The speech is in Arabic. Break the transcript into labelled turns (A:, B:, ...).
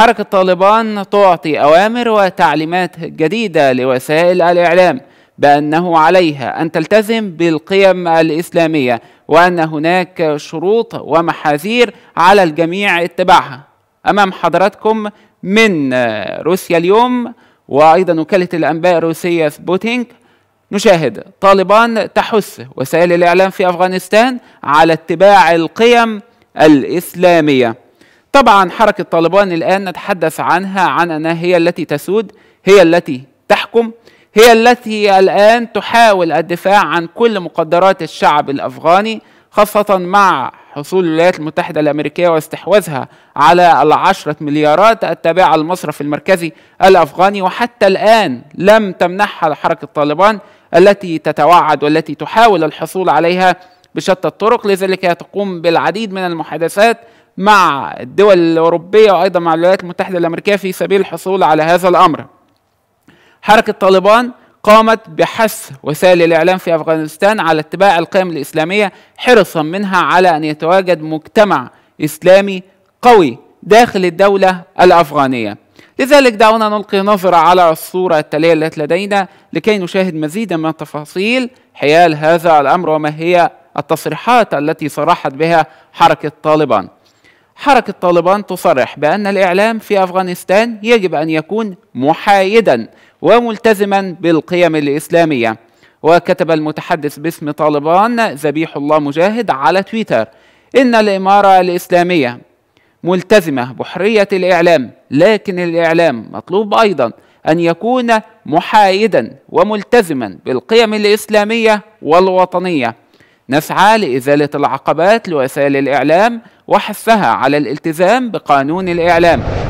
A: حركة طالبان تعطي أوامر وتعليمات جديدة لوسائل الإعلام بأنه عليها أن تلتزم بالقيم الإسلامية وأن هناك شروط ومحاذير على الجميع اتباعها أمام حضراتكم من روسيا اليوم وأيضا وكالة الأنباء الروسية سبوتينك نشاهد طالبان تحث وسائل الإعلام في أفغانستان على اتباع القيم الإسلامية طبعا حركة طالبان الآن نتحدث عنها عن أنها هي التي تسود هي التي تحكم هي التي الآن تحاول الدفاع عن كل مقدرات الشعب الأفغاني خاصة مع حصول الولايات المتحدة الأمريكية واستحواذها على العشرة مليارات التابعة للمصرف المركزي الأفغاني وحتى الآن لم تمنحها حركة طالبان التي تتوعد والتي تحاول الحصول عليها بشتى الطرق لذلك تقوم بالعديد من المحادثات مع الدول الأوروبية وأيضا مع الولايات المتحدة الأمريكية في سبيل الحصول على هذا الأمر حركة طالبان قامت بحث وسائل الإعلام في أفغانستان على اتباع القيم الإسلامية حرصا منها على أن يتواجد مجتمع إسلامي قوي داخل الدولة الأفغانية لذلك دعونا نلقي نظرة على الصورة التالية التي لدينا لكي نشاهد مزيدا من التفاصيل حيال هذا الأمر وما هي التصريحات التي صرحت بها حركة طالبان حركة طالبان تصرح بأن الإعلام في أفغانستان يجب أن يكون محايدا وملتزما بالقيم الإسلامية وكتب المتحدث باسم طالبان ذبيح الله مجاهد على تويتر إن الإمارة الإسلامية ملتزمة بحرية الإعلام لكن الإعلام مطلوب أيضا أن يكون محايدا وملتزما بالقيم الإسلامية والوطنية نسعى لإزالة العقبات لوسائل الإعلام وحثها على الالتزام بقانون الإعلام